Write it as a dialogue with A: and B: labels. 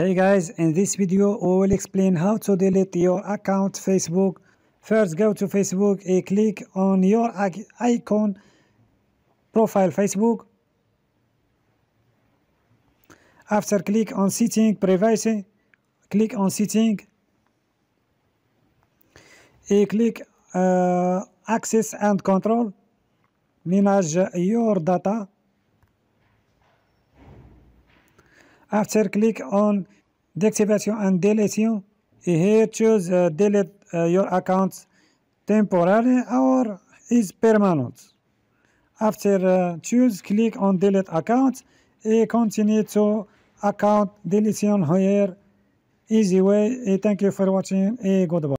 A: Hey
B: guys, in this video we will explain how to delete your account Facebook. First go to Facebook and click on your icon profile Facebook. After click on setting privacy, click on setting and click uh, access and control. Manage your data after click on deactivation and deletion. Here choose euh, delete euh, your accounts temporarily or is permanent. After euh, choose click on delete accounts and continue to account deletion here. Easy way. Thank you for watching. Goodbye.